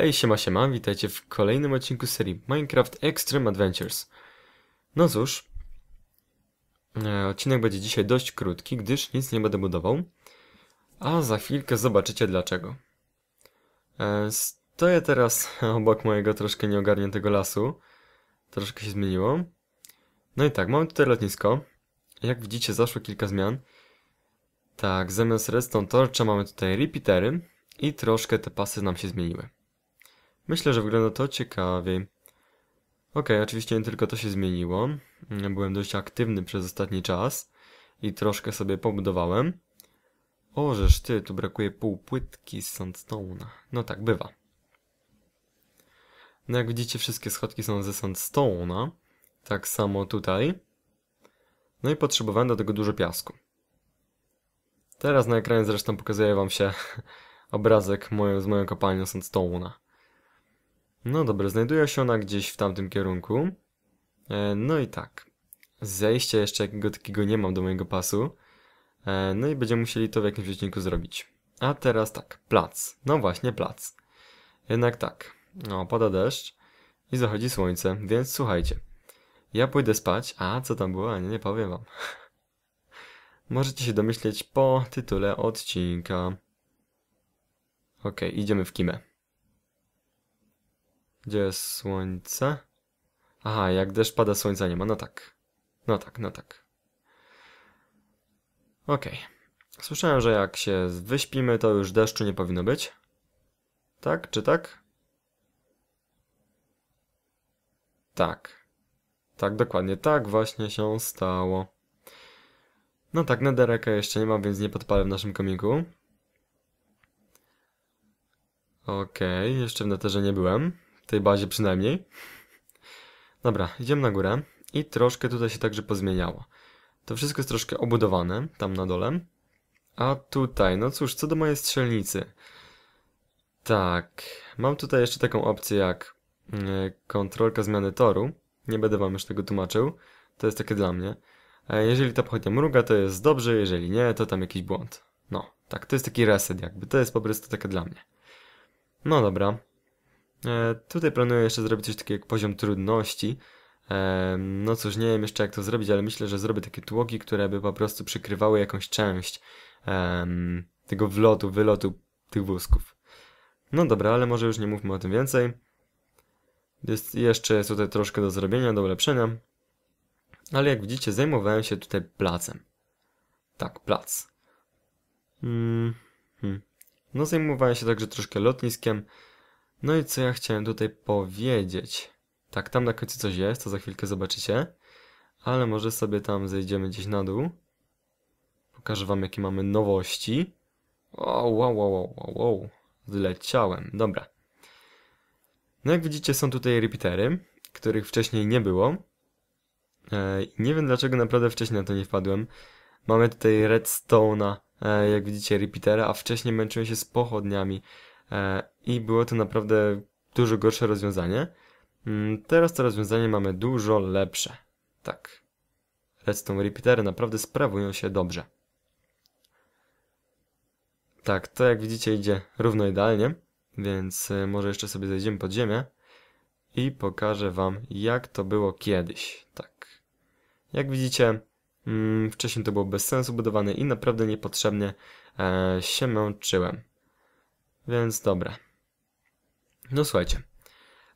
Hej, siema, siema, witajcie w kolejnym odcinku serii Minecraft Extreme Adventures. No cóż, e, odcinek będzie dzisiaj dość krótki, gdyż nic nie będę budował, a za chwilkę zobaczycie dlaczego. E, stoję teraz obok mojego troszkę nieogarniętego lasu, troszkę się zmieniło. No i tak, mamy tutaj lotnisko. Jak widzicie, zaszło kilka zmian. Tak, zamiast redstone torcza mamy tutaj repeatery i troszkę te pasy nam się zmieniły. Myślę, że wygląda to ciekawiej. Ok, oczywiście nie tylko to się zmieniło. Mm, byłem dość aktywny przez ostatni czas i troszkę sobie pobudowałem. O, żeż ty, tu brakuje pół płytki z sandstone'a. No tak, bywa. No jak widzicie, wszystkie schodki są ze sandstone'a. Tak samo tutaj. No i potrzebowałem do tego dużo piasku. Teraz na ekranie zresztą pokazuję wam się obrazek moją, z moją kopalnią sandstone'a. No dobra, znajduje się ona gdzieś w tamtym kierunku. E, no i tak. Zejścia jeszcze jakiego takiego nie mam do mojego pasu. E, no i będziemy musieli to w jakimś odcinku zrobić. A teraz tak, plac. No właśnie, plac. Jednak tak, no pada deszcz i zachodzi słońce, więc słuchajcie. Ja pójdę spać, a co tam było, nie, nie powiem wam. Możecie się domyśleć po tytule odcinka. Okej, idziemy w kimę. Gdzie jest słońce? Aha, jak deszcz pada, słońca nie ma. No tak. No tak, no tak. Okej. Okay. Słyszałem, że jak się wyśpimy, to już deszczu nie powinno być. Tak, czy tak? Tak. Tak, dokładnie tak właśnie się stało. No tak, nedereka jeszcze nie mam, więc nie podpalę w naszym komiku. Okej, okay, jeszcze w neterze nie byłem tej bazie przynajmniej. Dobra, idziemy na górę i troszkę tutaj się także pozmieniało. To wszystko jest troszkę obudowane tam na dole. A tutaj, no cóż, co do mojej strzelnicy. Tak, mam tutaj jeszcze taką opcję jak e, kontrolka zmiany toru. Nie będę wam już tego tłumaczył. To jest takie dla mnie. E, jeżeli ta pochodnia mruga, to jest dobrze, jeżeli nie, to tam jakiś błąd. No, tak, to jest taki reset jakby. To jest po prostu takie dla mnie. No dobra, E, tutaj planuję jeszcze zrobić coś takiego jak poziom trudności. E, no cóż, nie wiem jeszcze jak to zrobić, ale myślę, że zrobię takie tłoki, które by po prostu przykrywały jakąś część tego wlotu, wylotu tych wózków. No dobra, ale może już nie mówmy o tym więcej. Jest, jeszcze jest tutaj troszkę do zrobienia, do ulepszenia. Ale jak widzicie, zajmowałem się tutaj placem. Tak, plac. Mm, hmm. No zajmowałem się także troszkę lotniskiem. No i co ja chciałem tutaj powiedzieć? Tak, tam na końcu coś jest, to za chwilkę zobaczycie. Ale może sobie tam zejdziemy gdzieś na dół. Pokażę wam jakie mamy nowości. O, wow, wow, wow, wow, zleciałem, dobra. No jak widzicie są tutaj repeatery, których wcześniej nie było. E, nie wiem dlaczego naprawdę wcześniej na to nie wpadłem. Mamy tutaj redstone'a, e, jak widzicie repeatera, a wcześniej męczyłem się z pochodniami. E, i było to naprawdę dużo gorsze rozwiązanie. Mm, teraz to rozwiązanie mamy dużo lepsze. Tak. Redstone Repeatery naprawdę sprawują się dobrze. Tak, to jak widzicie idzie równo idealnie, więc y, może jeszcze sobie zejdziemy pod ziemię i pokażę wam jak to było kiedyś. Tak. Jak widzicie mm, wcześniej to było bez sensu budowane i naprawdę niepotrzebnie e, się męczyłem. Więc dobra. No słuchajcie.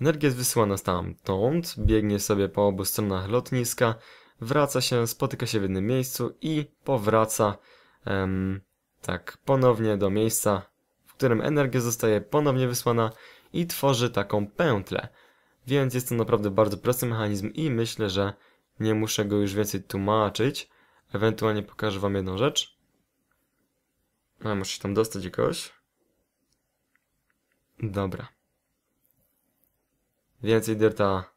Energia jest wysyłana stamtąd, biegnie sobie po obu stronach lotniska, wraca się, spotyka się w jednym miejscu i powraca em, tak ponownie do miejsca, w którym energia zostaje ponownie wysłana i tworzy taką pętlę. Więc jest to naprawdę bardzo prosty mechanizm i myślę, że nie muszę go już więcej tłumaczyć. Ewentualnie pokażę wam jedną rzecz. No, muszę się tam dostać jakoś. Dobra. Więcej dirta.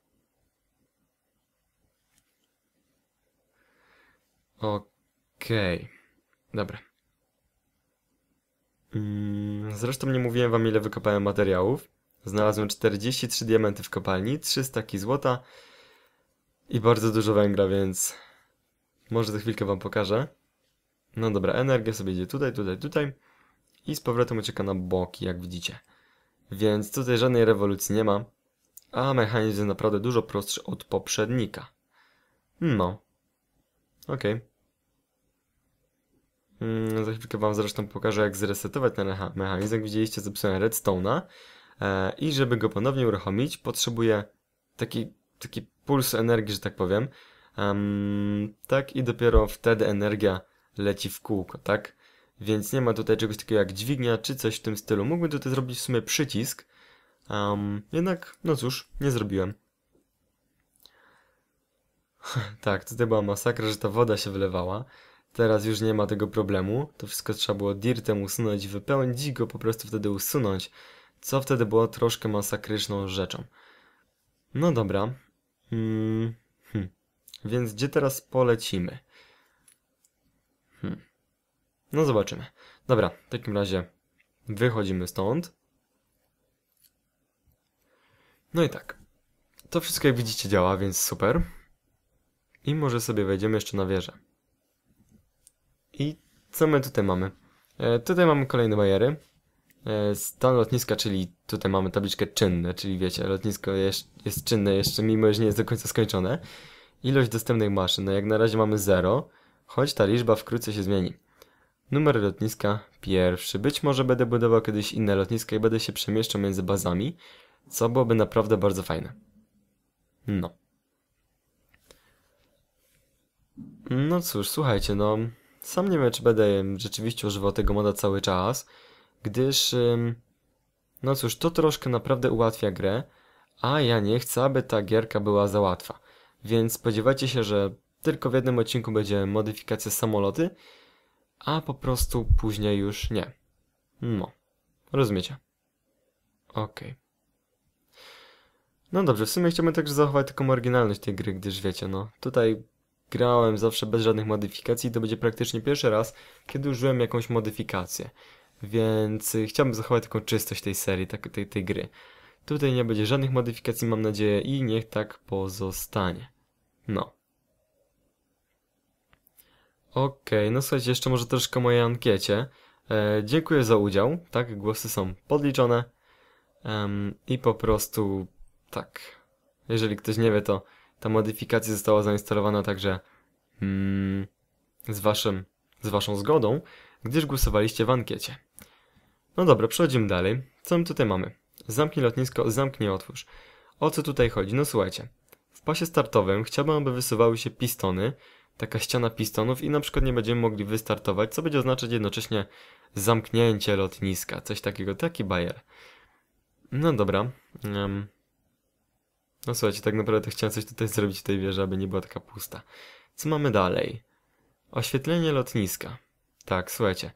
Okej. Okay. Dobra. Mm, zresztą nie mówiłem wam ile wykopałem materiałów. Znalazłem 43 diamenty w kopalni, 300 staki złota i bardzo dużo węgla, więc może za chwilkę wam pokażę. No dobra, energia sobie idzie tutaj, tutaj, tutaj i z powrotem ucieka na boki, jak widzicie. Więc tutaj żadnej rewolucji nie ma a mechanizm jest naprawdę dużo prostszy od poprzednika. No. Okej. Okay. Mm, za chwilkę wam zresztą pokażę jak zresetować ten mechanizm. Jak widzieliście zepsułem redstone'a e, i żeby go ponownie uruchomić potrzebuję taki, taki puls energii, że tak powiem. Um, tak i dopiero wtedy energia leci w kółko, tak? Więc nie ma tutaj czegoś takiego jak dźwignia czy coś w tym stylu. Mógłbym tutaj zrobić w sumie przycisk, Um, jednak, no cóż, nie zrobiłem. tak, tutaj była masakra, że ta woda się wylewała. Teraz już nie ma tego problemu. To wszystko trzeba było dirtem usunąć, wypełnić go po prostu wtedy usunąć. Co wtedy było troszkę masakryczną rzeczą. No dobra. Hmm. hmm. Więc gdzie teraz polecimy? Hmm. No zobaczymy. Dobra, w takim razie wychodzimy stąd. No i tak. To wszystko jak widzicie działa, więc super. I może sobie wejdziemy jeszcze na wieżę. I co my tutaj mamy? E, tutaj mamy kolejne bajery. E, stan lotniska, czyli tutaj mamy tabliczkę czynne, czyli wiecie, lotnisko jest, jest czynne jeszcze, mimo że nie jest do końca skończone. Ilość dostępnych maszyn, no jak na razie mamy 0, choć ta liczba wkrótce się zmieni. Numer lotniska pierwszy. Być może będę budował kiedyś inne lotniska i będę się przemieszczał między bazami, co byłoby naprawdę bardzo fajne. No. No cóż, słuchajcie, no... Sam nie wiem, czy będę rzeczywiście używał tego moda cały czas, gdyż... No cóż, to troszkę naprawdę ułatwia grę, a ja nie chcę, aby ta gierka była za łatwa. Więc spodziewajcie się, że tylko w jednym odcinku będzie modyfikacja samoloty, a po prostu później już nie. No, rozumiecie. Okej. Okay. No dobrze, w sumie chciałbym także zachować taką oryginalność tej gry, gdyż wiecie, no, tutaj grałem zawsze bez żadnych modyfikacji i to będzie praktycznie pierwszy raz, kiedy użyłem jakąś modyfikację. Więc y, chciałbym zachować taką czystość tej serii, tak, tej, tej gry. Tutaj nie będzie żadnych modyfikacji, mam nadzieję, i niech tak pozostanie. No. Okej, okay, no słuchajcie, jeszcze może troszkę moje mojej ankiecie. E, dziękuję za udział, tak, głosy są podliczone. Um, I po prostu tak. Jeżeli ktoś nie wie, to ta modyfikacja została zainstalowana także mm, z, waszym, z waszą zgodą, gdyż głosowaliście w ankiecie. No dobra, przechodzimy dalej. Co my tutaj mamy? Zamknij lotnisko, zamknij otwórz. O co tutaj chodzi? No słuchajcie. W pasie startowym chciałbym, aby wysuwały się pistony, taka ściana pistonów i na przykład nie będziemy mogli wystartować, co będzie oznaczać jednocześnie zamknięcie lotniska, coś takiego, taki bajer. No dobra, um, no słuchajcie, tak naprawdę chciałem coś tutaj zrobić w tej wieży, aby nie była taka pusta. Co mamy dalej? Oświetlenie lotniska. Tak, słuchajcie.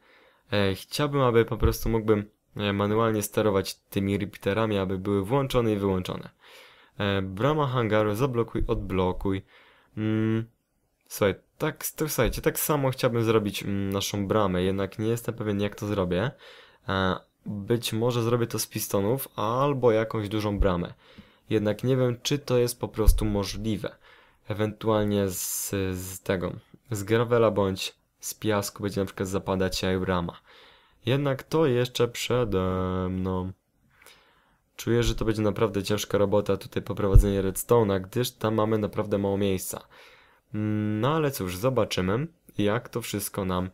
E, chciałbym, aby po prostu mógłbym e, manualnie sterować tymi repeaterami, aby były włączone i wyłączone. E, brama hangaru, zablokuj, odblokuj. Mm, słuchaj, tak, to, słuchajcie, tak samo chciałbym zrobić mm, naszą bramę, jednak nie jestem pewien jak to zrobię. E, być może zrobię to z pistonów albo jakąś dużą bramę jednak nie wiem, czy to jest po prostu możliwe. Ewentualnie z, z tego, z gravela bądź z piasku będzie na przykład zapadać jak Jednak to jeszcze przede mną. Czuję, że to będzie naprawdę ciężka robota tutaj poprowadzenie redstone'a, gdyż tam mamy naprawdę mało miejsca. No ale cóż, zobaczymy jak to wszystko nam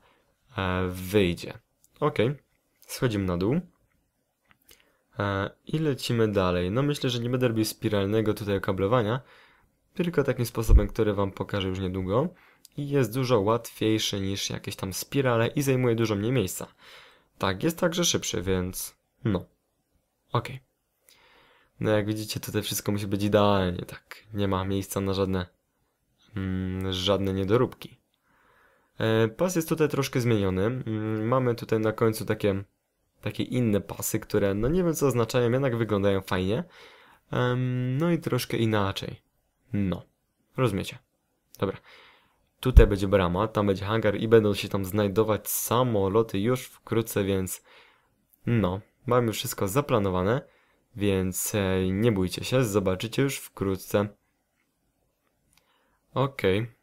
e, wyjdzie. Ok, schodzimy na dół. E, I lecimy dalej. No myślę, że nie będę robił spiralnego tutaj okablowania, tylko takim sposobem, który wam pokażę już niedługo. I jest dużo łatwiejszy niż jakieś tam spirale i zajmuje dużo mniej miejsca. Tak, jest także szybszy, więc no. okej. No jak widzicie, tutaj wszystko musi być idealnie, tak. Nie ma miejsca na żadne, mm, żadne niedoróbki. E, pas jest tutaj troszkę zmieniony. Mm, mamy tutaj na końcu takie takie inne pasy, które no nie wiem co oznaczają, jednak wyglądają fajnie. Um, no i troszkę inaczej. No, rozumiecie. Dobra. Tutaj będzie brama, tam będzie hangar i będą się tam znajdować samoloty już wkrótce, więc no, mamy już wszystko zaplanowane, więc nie bójcie się, zobaczycie już wkrótce. Okej. Okay.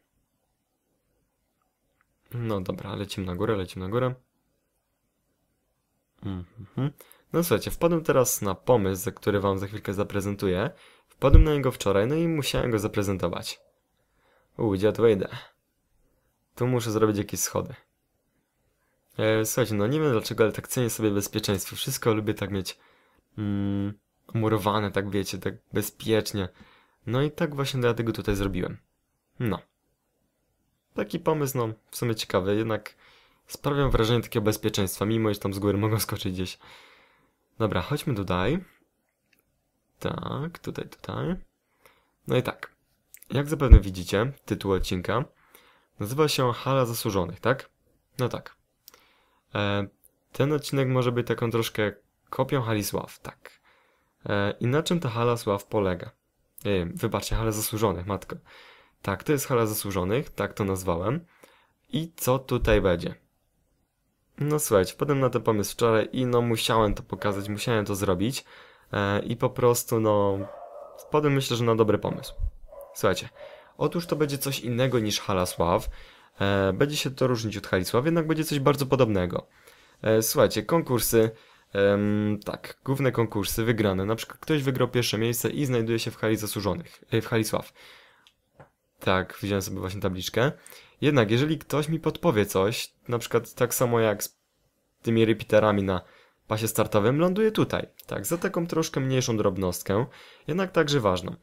No dobra, lecimy na górę, lecimy na górę. Mhm. No słuchajcie, wpadłem teraz na pomysł, który wam za chwilkę zaprezentuję. Wpadłem na niego wczoraj, no i musiałem go zaprezentować. Uuu, gdzie ja tu wejdę? Tu muszę zrobić jakieś schody. E, słuchajcie, no nie wiem dlaczego, ale tak cenię sobie bezpieczeństwo. Wszystko lubię tak mieć mm, murowane, tak wiecie, tak bezpiecznie. No i tak właśnie dlatego tutaj zrobiłem. No. Taki pomysł, no, w sumie ciekawy, jednak Sprawią wrażenie takiego bezpieczeństwa, mimo że tam z góry mogą skoczyć gdzieś. Dobra, chodźmy tutaj. Tak, tutaj, tutaj. No i tak. Jak zapewne widzicie, tytuł odcinka nazywa się Hala Zasłużonych, tak? No tak. E, ten odcinek może być taką troszkę kopią Hali Sław, tak. E, I na czym ta Hala Sław polega? E, wybaczcie, Hala Zasłużonych, matko. Tak, to jest Hala Zasłużonych, tak to nazwałem. I co tutaj będzie? No słuchajcie, wpadłem na ten pomysł wczoraj i no musiałem to pokazać, musiałem to zrobić e, i po prostu no wpadłem myślę, że na dobry pomysł. Słuchajcie, otóż to będzie coś innego niż Halasław, e, będzie się to różnić od Halisław, jednak będzie coś bardzo podobnego. E, słuchajcie, konkursy, tak, główne konkursy wygrane, na przykład ktoś wygrał pierwsze miejsce i znajduje się w hali zasłużonych, e, w Halisław. Tak, wziąłem sobie właśnie tabliczkę. Jednak, jeżeli ktoś mi podpowie coś, na przykład tak samo jak z tymi repeaterami na pasie startowym, ląduje tutaj. Tak, za taką troszkę mniejszą drobnostkę, jednak także ważną.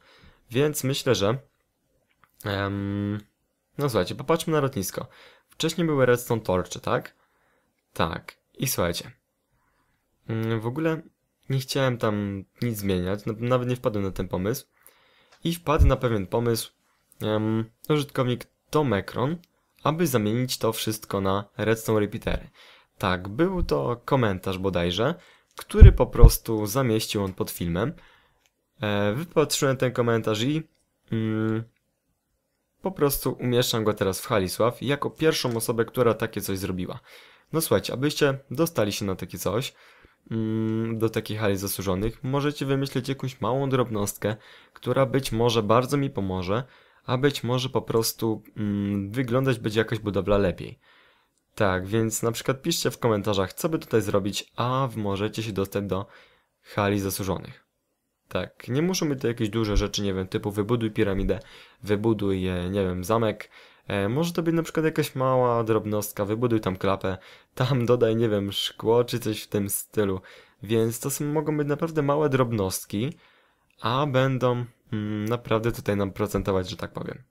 Więc myślę, że... no słuchajcie, popatrzmy na lotnisko. Wcześniej były Redstone Torcze, tak? Tak. I słuchajcie. Mm, w ogóle nie chciałem tam nic zmieniać, nawet nie wpadłem na ten pomysł. I wpadł na pewien pomysł, um, użytkownik Tomekron, aby zamienić to wszystko na Redstone Repeatery. Tak, był to komentarz bodajże, który po prostu zamieścił on pod filmem. E, wypatrzyłem ten komentarz i mm, po prostu umieszczam go teraz w Halisław jako pierwszą osobę, która takie coś zrobiła. No słuchajcie, abyście dostali się na takie coś, mm, do takich hali zasłużonych, możecie wymyślić jakąś małą drobnostkę, która być może bardzo mi pomoże, a być może po prostu mm, wyglądać będzie jakaś budowla lepiej. Tak, więc na przykład piszcie w komentarzach, co by tutaj zrobić, a możecie się dostać do hali zasłużonych. Tak, nie muszą być to jakieś duże rzeczy, nie wiem, typu wybuduj piramidę, wybuduj, e, nie wiem, zamek. E, może to być na przykład jakaś mała drobnostka, wybuduj tam klapę, tam dodaj, nie wiem, szkło czy coś w tym stylu. Więc to są, mogą być naprawdę małe drobnostki, a będą Mm, naprawdę tutaj nam procentować, że tak powiem.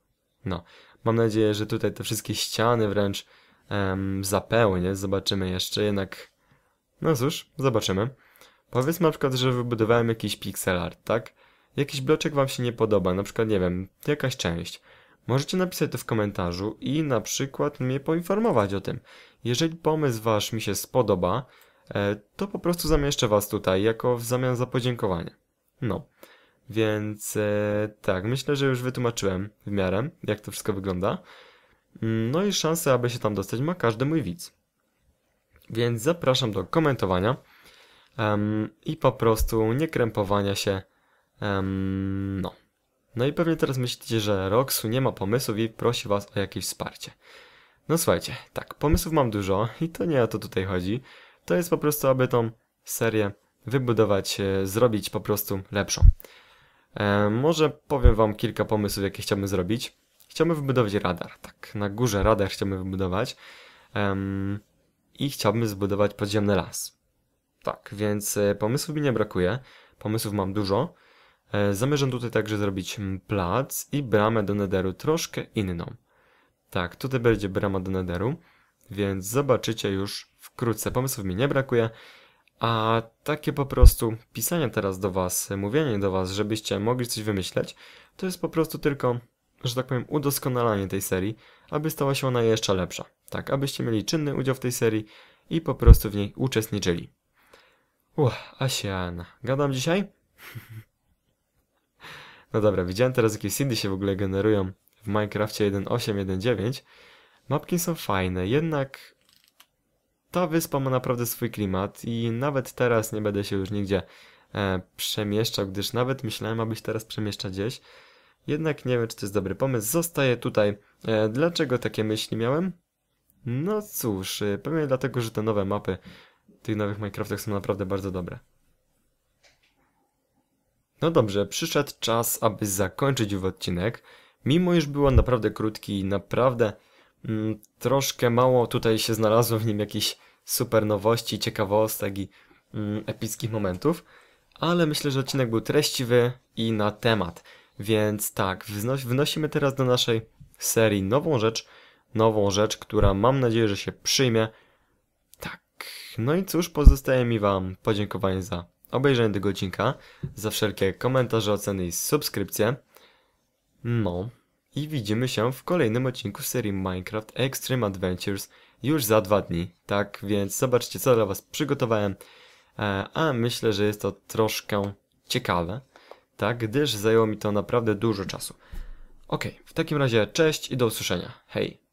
No, mam nadzieję, że tutaj te wszystkie ściany wręcz em, zapełnię. Zobaczymy jeszcze, jednak... No cóż, zobaczymy. Powiedzmy na przykład, że wybudowałem jakiś pixel art, tak? Jakiś bloczek wam się nie podoba, na przykład, nie wiem, jakaś część. Możecie napisać to w komentarzu i na przykład mnie poinformować o tym. Jeżeli pomysł wasz mi się spodoba, e, to po prostu zamieszczę was tutaj jako w zamian za podziękowanie. No. Więc e, tak, myślę, że już wytłumaczyłem w miarę, jak to wszystko wygląda. Mm, no i szansę, aby się tam dostać, ma każdy mój widz. Więc zapraszam do komentowania um, i po prostu nie krępowania się. Um, no. No i pewnie teraz myślicie, że Roxu nie ma pomysłów i prosi was o jakieś wsparcie. No słuchajcie, tak, pomysłów mam dużo i to nie o to tutaj chodzi. To jest po prostu, aby tą serię wybudować, e, zrobić po prostu lepszą. E, może powiem Wam kilka pomysłów, jakie chciałbym zrobić. Chciałbym wybudować radar, tak, na górze radar chciałbym wybudować i chciałbym zbudować podziemny las. Tak, więc e, pomysłów mi nie brakuje, pomysłów mam dużo. E, zamierzam tutaj także zrobić mm, plac i bramę do nederu troszkę inną. Tak, tutaj będzie brama do nederu, więc zobaczycie już wkrótce. Pomysłów mi nie brakuje a takie po prostu pisanie teraz do was, mówienie do was, żebyście mogli coś wymyśleć, to jest po prostu tylko, że tak powiem, udoskonalanie tej serii, aby stała się ona jeszcze lepsza. Tak, abyście mieli czynny udział w tej serii i po prostu w niej uczestniczyli. Uch, Asian, gadam dzisiaj? no dobra, widziałem teraz jakie Cindy się w ogóle generują w Minecrafcie 1.8.1.9. Mapki są fajne, jednak ta wyspa ma naprawdę swój klimat i nawet teraz nie będę się już nigdzie e, przemieszczał, gdyż nawet myślałem, aby się teraz przemieszczać gdzieś. Jednak nie wiem, czy to jest dobry pomysł. Zostaję tutaj. E, dlaczego takie myśli miałem? No cóż, e, pewnie dlatego, że te nowe mapy w tych nowych Minecraftach są naprawdę bardzo dobre. No dobrze, przyszedł czas, aby zakończyć w odcinek. Mimo iż był on naprawdę krótki i naprawdę Mm, troszkę mało tutaj się znalazło w nim jakichś super nowości, ciekawostek i mm, epickich momentów, ale myślę, że odcinek był treściwy i na temat. Więc tak, wnosimy teraz do naszej serii nową rzecz, nową rzecz, która mam nadzieję, że się przyjmie. Tak, no i cóż, pozostaje mi Wam podziękowanie za obejrzenie tego odcinka, za wszelkie komentarze, oceny i subskrypcje. No, i widzimy się w kolejnym odcinku serii Minecraft Extreme Adventures już za dwa dni. Tak więc zobaczcie co dla was przygotowałem, e, a myślę, że jest to troszkę ciekawe, tak, gdyż zajęło mi to naprawdę dużo czasu. Ok, w takim razie cześć i do usłyszenia. Hej!